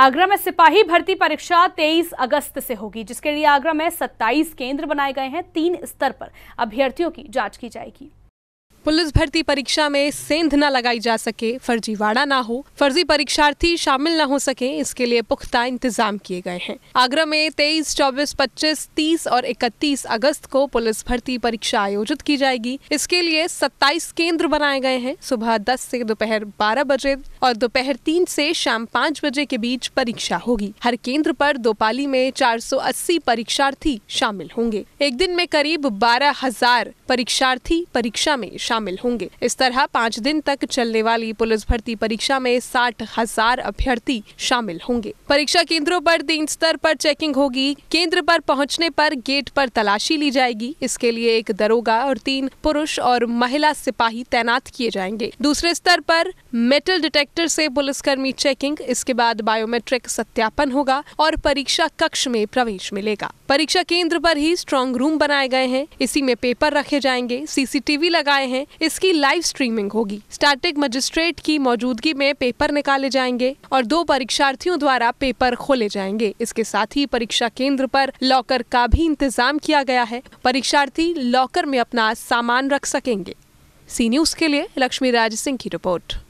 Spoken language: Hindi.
आगरा में सिपाही भर्ती परीक्षा 23 अगस्त से होगी जिसके लिए आगरा में 27 केंद्र बनाए गए हैं तीन स्तर पर अभ्यर्थियों की जांच की जाएगी पुलिस भर्ती परीक्षा में सेंध न लगाई जा सके फर्जीवाड़ा ना हो फर्जी परीक्षार्थी शामिल न हो सके इसके लिए पुख्ता इंतजाम किए गए हैं आगरा में 23, 24, 25, 30 और 31 अगस्त को पुलिस भर्ती परीक्षा आयोजित की जाएगी इसके लिए 27 केंद्र बनाए गए हैं सुबह 10 से दोपहर 12 बजे और दोपहर 3 से शाम 5 बजे के बीच परीक्षा होगी हर केंद्र पर दो पाली में चार परीक्षार्थी शामिल होंगे एक दिन में करीब बारह हजार परीक्षार्थी परीक्षा में शामिल होंगे इस तरह पाँच दिन तक चलने वाली पुलिस भर्ती परीक्षा में साठ हजार अभ्यर्थी शामिल होंगे परीक्षा केंद्रों पर तीन स्तर पर चेकिंग होगी केंद्र पर पहुंचने पर गेट पर तलाशी ली जाएगी इसके लिए एक दरोगा और तीन पुरुष और महिला सिपाही तैनात किए जाएंगे दूसरे स्तर पर मेटल डिटेक्टर से पुलिसकर्मी चेकिंग इसके बाद बायोमेट्रिक सत्यापन होगा और परीक्षा कक्ष में प्रवेश मिलेगा परीक्षा केंद्र पर ही स्ट्रांग रूम बनाए गए हैं इसी में पेपर रखे रखे जाएंगे सीसीटीवी लगाए हैं इसकी लाइव स्ट्रीमिंग होगी स्टैटिक मजिस्ट्रेट की मौजूदगी में पेपर निकाले जाएंगे और दो परीक्षार्थियों द्वारा पेपर खोले जाएंगे इसके साथ ही परीक्षा केंद्र पर लॉकर का भी इंतजाम किया गया है परीक्षार्थी लॉकर में अपना सामान रख सकेंगे सी न्यूज के लिए लक्ष्मी राज सिंह की रिपोर्ट